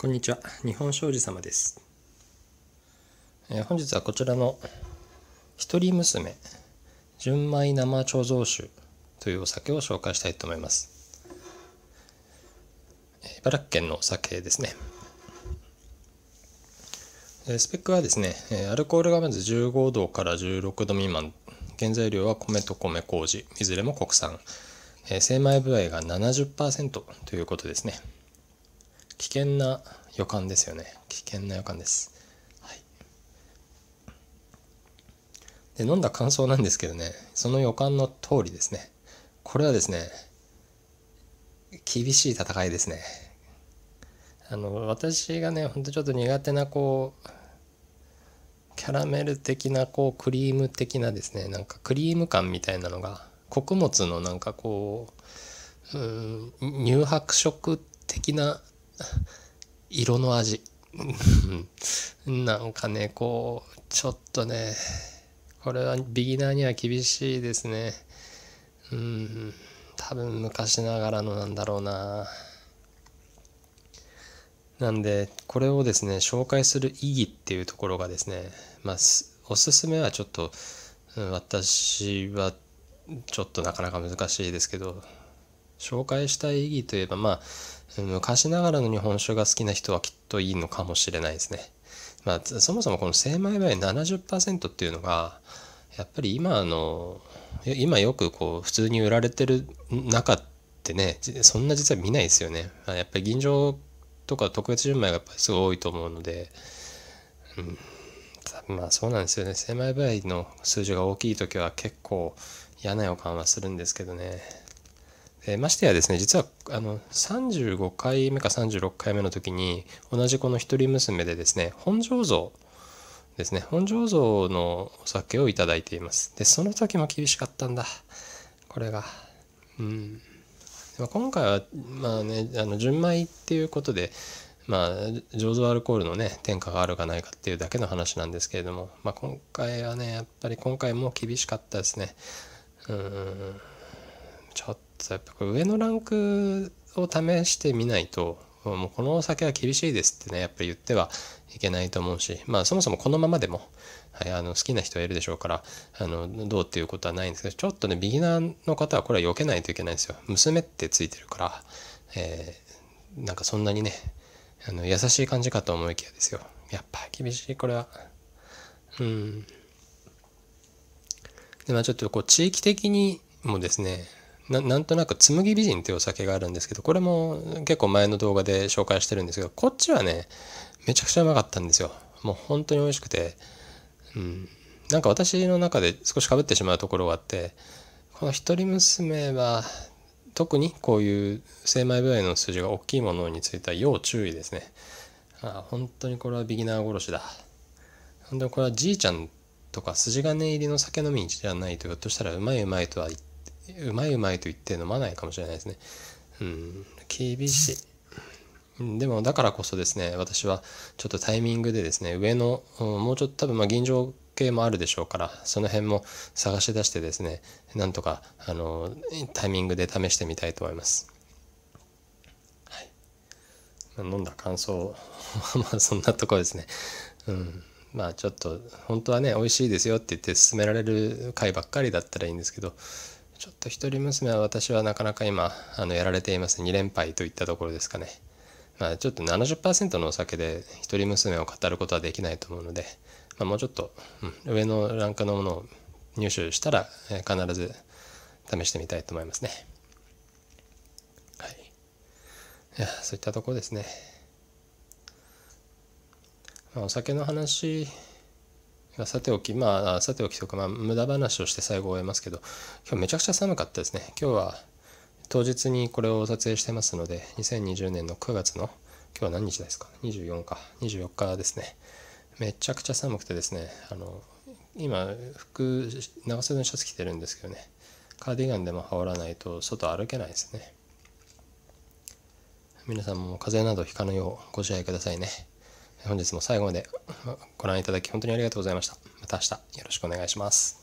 こんにちは日本商事様です、えー、本日はこちらの一人娘純米生貯蔵酒というお酒を紹介したいと思います茨城県のお酒ですねスペックはですねアルコールがまず15度から16度未満原材料は米と米麹いずれも国産精米部合が70%ということですね危険な予感ですよね危険な予感です、はい、で飲んだ感想なんですけどねその予感の通りですねこれはですね厳しい戦いですねあの私がねほんとちょっと苦手なこうキャラメル的なこうクリーム的なですねなんかクリーム感みたいなのが穀物のなんかこううん乳白色的な色の味なんかねこうちょっとねこれはビギナーには厳しいですねうん多分昔ながらのなんだろうななんでこれをですね紹介する意義っていうところがですねまあおすすめはちょっと私はちょっとなかなか難しいですけど紹介したい意義といえば、まあ、昔ながらの日本酒が好きな人はきっといいのかもしれないですね。まあ、そもそもこの精米米70%っていうのが、やっぱり今あの、今よくこう、普通に売られてる中ってね、そんな実は見ないですよね。やっぱり吟醸とか特別純米がやっぱりすごい多いと思うので、うんまあそうなんですよね。精米場合の数字が大きい時は結構嫌な予感はするんですけどね。えー、ましてやですね実はあの35回目か36回目の時に同じこの一人娘でですね本醸造ですね本醸造のお酒を頂いていますでその時も厳しかったんだこれがうん今回はまあねあの純米っていうことでまあ醸造アルコールのね添加があるかないかっていうだけの話なんですけれども、まあ、今回はねやっぱり今回も厳しかったですねうんちょっとやっぱこれ上のランクを試してみないともうこのお酒は厳しいですってねやっぱり言ってはいけないと思うしまあそもそもこのままでも、はい、あの好きな人はいるでしょうからあのどうっていうことはないんですけどちょっとねビギナーの方はこれは避けないといけないんですよ娘ってついてるから、えー、なんかそんなにねあの優しい感じかと思いきやですよやっぱ厳しいこれはうんでまあちょっとこう地域的にもですねなんとなく「紬美人」っていうお酒があるんですけどこれも結構前の動画で紹介してるんですけどこっちはねめちゃくちゃうまかったんですよもう本当に美味しくてうんなんか私の中で少しかぶってしまうところがあってこの一人娘は特にこういう精米部合の数字が大きいものについては要注意ですねあ本当にこれはビギナー殺しだ本当にこれはじいちゃんとか筋金入りの酒飲みじゃないとひょっとしたらうまいうまいとは言ってうまいうまいと言って飲まないかもしれないですね。うん、厳しい。でもだからこそですね、私はちょっとタイミングでですね、上の、もうちょっと多分まあ吟醸系もあるでしょうから、その辺も探し出してですね、なんとかあのタイミングで試してみたいと思います。はい。まあ、飲んだ感想、まあそんなとこですね。うん。まあちょっと、本当はね、美味しいですよって言って勧められる回ばっかりだったらいいんですけど、ちょっと一人娘は私はなかなか今、あの、やられています。2連敗といったところですかね。まあ、ちょっと70%のお酒で一人娘を語ることはできないと思うので、まあ、もうちょっと、うん、上のランクのものを入手したら、えー、必ず試してみたいと思いますね。はい。いや、そういったところですね。まあ、お酒の話さておき、まあ、さておきとか、まあ、無駄話をして最後終えますけど、今日めちゃくちゃ寒かったですね。今日は当日にこれを撮影してますので、2020年の9月の、今日は何日ですか ?24 か。24日ですね。めちゃくちゃ寒くてですね、あの、今、服、長袖のシャツ着てるんですけどね、カーディガンでも羽織らないと外歩けないですね。皆さんも風邪などひかぬようご自愛くださいね。本日も最後までご覧いただき本当にありがとうございました。また明日よろしくお願いします。